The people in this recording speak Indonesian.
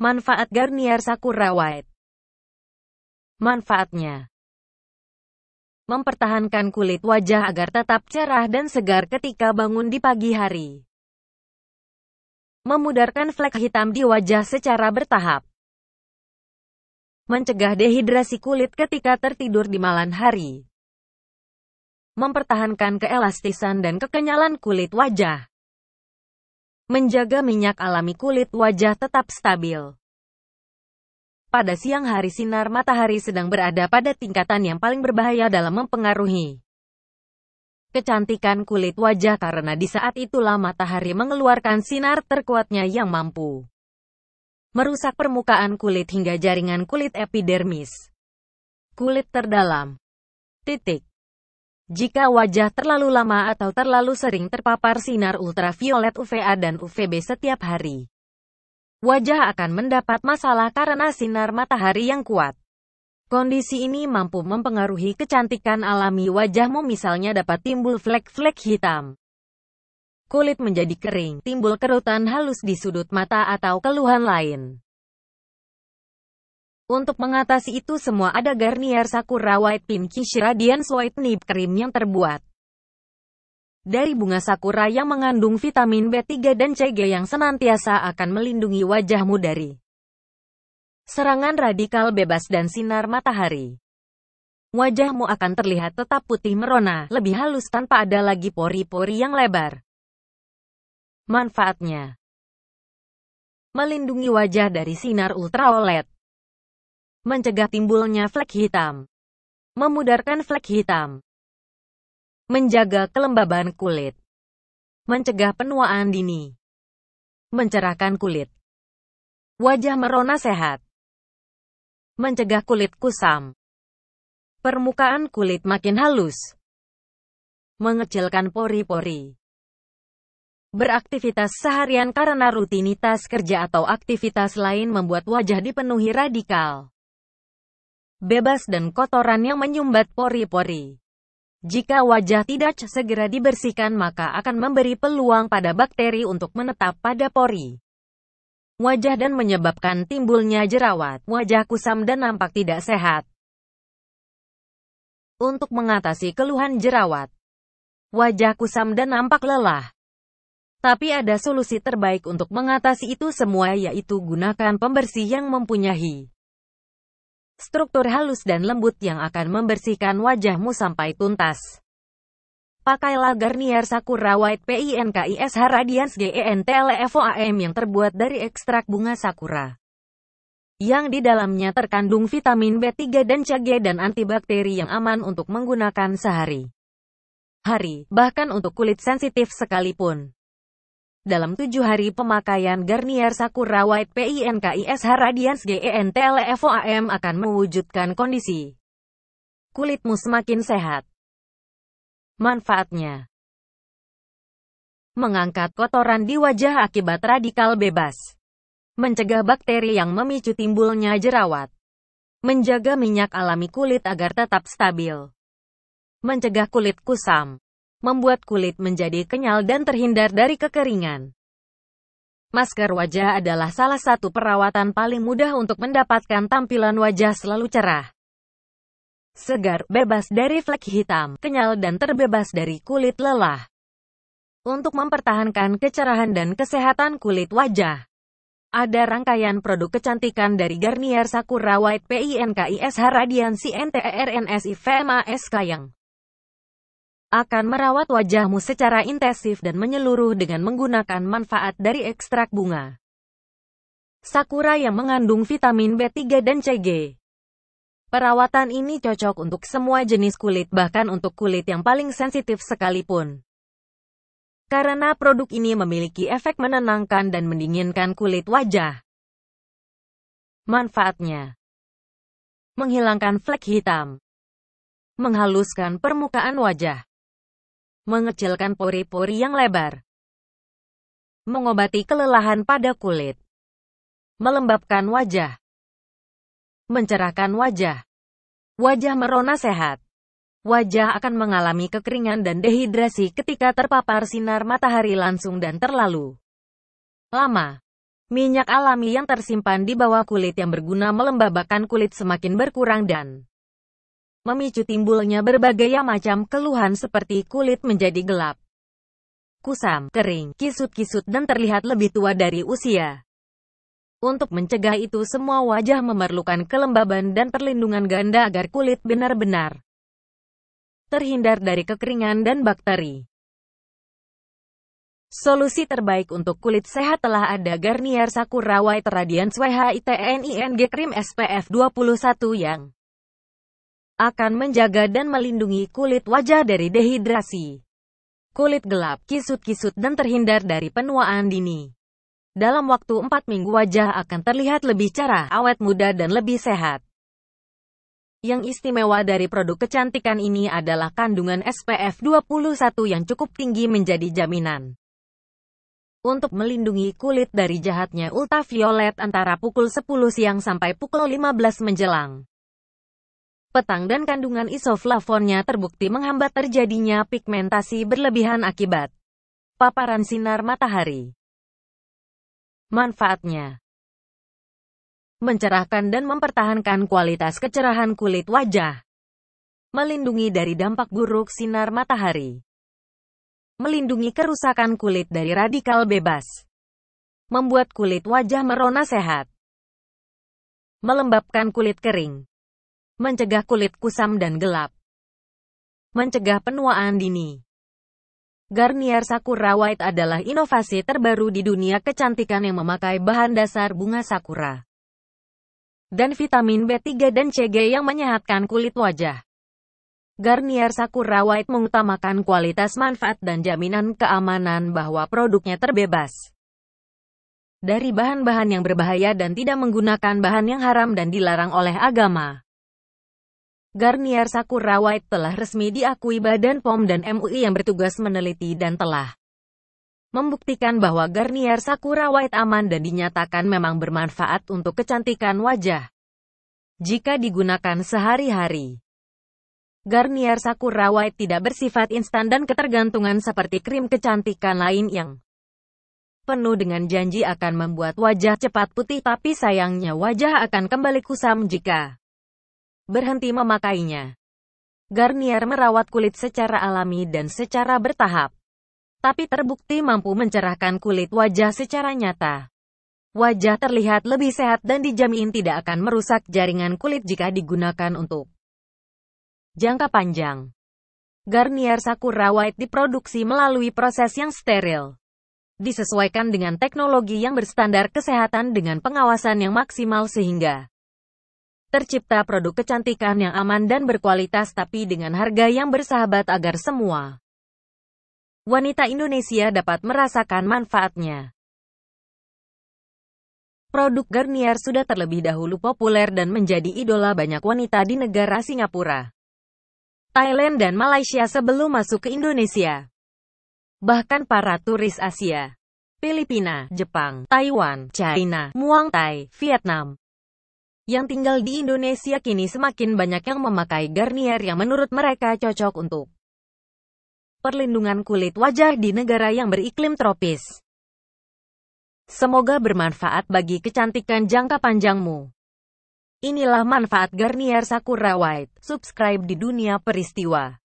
Manfaat Garnier Sakura White Manfaatnya Mempertahankan kulit wajah agar tetap cerah dan segar ketika bangun di pagi hari. Memudarkan flek hitam di wajah secara bertahap. Mencegah dehidrasi kulit ketika tertidur di malam hari mempertahankan keelastisan dan kekenyalan kulit wajah menjaga minyak alami kulit wajah tetap stabil. Pada siang hari sinar matahari sedang berada pada tingkatan yang paling berbahaya dalam mempengaruhi kecantikan kulit wajah karena di saat itulah matahari mengeluarkan sinar terkuatnya yang mampu merusak permukaan kulit hingga jaringan kulit epidermis. Kulit terdalam. Titik. Jika wajah terlalu lama atau terlalu sering terpapar sinar ultraviolet UVA dan UVB setiap hari, wajah akan mendapat masalah karena sinar matahari yang kuat. Kondisi ini mampu mempengaruhi kecantikan alami wajahmu misalnya dapat timbul flek-flek hitam. Kulit menjadi kering, timbul kerutan halus di sudut mata atau keluhan lain. Untuk mengatasi itu semua ada Garnier Sakura White Pinkish Radiance White Nip Cream yang terbuat dari bunga sakura yang mengandung vitamin B3 dan CG yang senantiasa akan melindungi wajahmu dari serangan radikal bebas dan sinar matahari. Wajahmu akan terlihat tetap putih merona, lebih halus tanpa ada lagi pori-pori yang lebar. Manfaatnya Melindungi wajah dari sinar ultraviolet Mencegah timbulnya flek hitam. Memudarkan flek hitam. Menjaga kelembaban kulit. Mencegah penuaan dini. Mencerahkan kulit. Wajah merona sehat. Mencegah kulit kusam. Permukaan kulit makin halus. Mengecilkan pori-pori. Beraktivitas seharian karena rutinitas kerja atau aktivitas lain membuat wajah dipenuhi radikal bebas dan kotoran yang menyumbat pori-pori. Jika wajah tidak segera dibersihkan maka akan memberi peluang pada bakteri untuk menetap pada pori wajah dan menyebabkan timbulnya jerawat, wajah kusam dan nampak tidak sehat. Untuk mengatasi keluhan jerawat, wajah kusam dan nampak lelah. Tapi ada solusi terbaik untuk mengatasi itu semua yaitu gunakan pembersih yang mempunyai struktur halus dan lembut yang akan membersihkan wajahmu sampai tuntas. Pakailah Garnier Sakura White PINKISH Radiance GENTLFOAM e yang terbuat dari ekstrak bunga sakura. Yang di dalamnya terkandung vitamin B3 dan CG dan antibakteri yang aman untuk menggunakan sehari. Hari, bahkan untuk kulit sensitif sekalipun. Dalam tujuh hari pemakaian Garnier Sakura White PINKISH Radiance GENTLFOAM e akan mewujudkan kondisi kulitmu semakin sehat. Manfaatnya Mengangkat kotoran di wajah akibat radikal bebas. Mencegah bakteri yang memicu timbulnya jerawat. Menjaga minyak alami kulit agar tetap stabil. Mencegah kulit kusam membuat kulit menjadi kenyal dan terhindar dari kekeringan. Masker wajah adalah salah satu perawatan paling mudah untuk mendapatkan tampilan wajah selalu cerah. Segar, bebas dari flek hitam, kenyal dan terbebas dari kulit lelah. Untuk mempertahankan kecerahan dan kesehatan kulit wajah, ada rangkaian produk kecantikan dari Garnier Sakura White PINKISH Radiansi NTERNSI FEMA SK yang akan merawat wajahmu secara intensif dan menyeluruh dengan menggunakan manfaat dari ekstrak bunga. Sakura yang mengandung vitamin B3 dan CG. Perawatan ini cocok untuk semua jenis kulit bahkan untuk kulit yang paling sensitif sekalipun. Karena produk ini memiliki efek menenangkan dan mendinginkan kulit wajah. Manfaatnya Menghilangkan flek hitam Menghaluskan permukaan wajah mengecilkan pori-pori yang lebar, mengobati kelelahan pada kulit, melembabkan wajah, mencerahkan wajah, wajah merona sehat. Wajah akan mengalami kekeringan dan dehidrasi ketika terpapar sinar matahari langsung dan terlalu lama. Minyak alami yang tersimpan di bawah kulit yang berguna melembabkan kulit semakin berkurang dan memicu timbulnya berbagai macam keluhan seperti kulit menjadi gelap, kusam, kering, kisut-kisut dan terlihat lebih tua dari usia. Untuk mencegah itu semua wajah memerlukan kelembaban dan perlindungan ganda agar kulit benar-benar terhindar dari kekeringan dan bakteri. Solusi terbaik untuk kulit sehat telah ada Garnier Sakura White Radiance WH Cream SPF 21 yang akan menjaga dan melindungi kulit wajah dari dehidrasi, kulit gelap, kisut-kisut dan terhindar dari penuaan dini. Dalam waktu 4 minggu wajah akan terlihat lebih cerah, awet muda dan lebih sehat. Yang istimewa dari produk kecantikan ini adalah kandungan SPF 21 yang cukup tinggi menjadi jaminan. Untuk melindungi kulit dari jahatnya ultraviolet antara pukul 10 siang sampai pukul 15 menjelang petang dan kandungan isoflavonnya terbukti menghambat terjadinya pigmentasi berlebihan akibat paparan sinar matahari. Manfaatnya Mencerahkan dan mempertahankan kualitas kecerahan kulit wajah. Melindungi dari dampak buruk sinar matahari. Melindungi kerusakan kulit dari radikal bebas. Membuat kulit wajah merona sehat. Melembabkan kulit kering mencegah kulit kusam dan gelap, mencegah penuaan dini. Garnier Sakura White adalah inovasi terbaru di dunia kecantikan yang memakai bahan dasar bunga sakura dan vitamin B3 dan CG yang menyehatkan kulit wajah. Garnier Sakura White mengutamakan kualitas manfaat dan jaminan keamanan bahwa produknya terbebas dari bahan-bahan yang berbahaya dan tidak menggunakan bahan yang haram dan dilarang oleh agama. Garnier Sakura White telah resmi diakui Badan POM dan MUI yang bertugas meneliti dan telah membuktikan bahwa Garnier Sakura White aman dan dinyatakan memang bermanfaat untuk kecantikan wajah jika digunakan sehari-hari. Garnier Sakura White tidak bersifat instan dan ketergantungan seperti krim kecantikan lain yang penuh dengan janji akan membuat wajah cepat putih tapi sayangnya wajah akan kembali kusam jika berhenti memakainya. Garnier merawat kulit secara alami dan secara bertahap. Tapi terbukti mampu mencerahkan kulit wajah secara nyata. Wajah terlihat lebih sehat dan dijamin tidak akan merusak jaringan kulit jika digunakan untuk jangka panjang. Garnier Sakura White diproduksi melalui proses yang steril. Disesuaikan dengan teknologi yang berstandar kesehatan dengan pengawasan yang maksimal sehingga tercipta produk kecantikan yang aman dan berkualitas tapi dengan harga yang bersahabat agar semua wanita Indonesia dapat merasakan manfaatnya. Produk Garnier sudah terlebih dahulu populer dan menjadi idola banyak wanita di negara Singapura, Thailand dan Malaysia sebelum masuk ke Indonesia. Bahkan para turis Asia, Filipina, Jepang, Taiwan, China, Muang Thai, Vietnam, yang tinggal di Indonesia kini semakin banyak yang memakai Garnier yang menurut mereka cocok untuk perlindungan kulit wajah di negara yang beriklim tropis. Semoga bermanfaat bagi kecantikan jangka panjangmu. Inilah manfaat Garnier Sakura White. Subscribe di Dunia Peristiwa.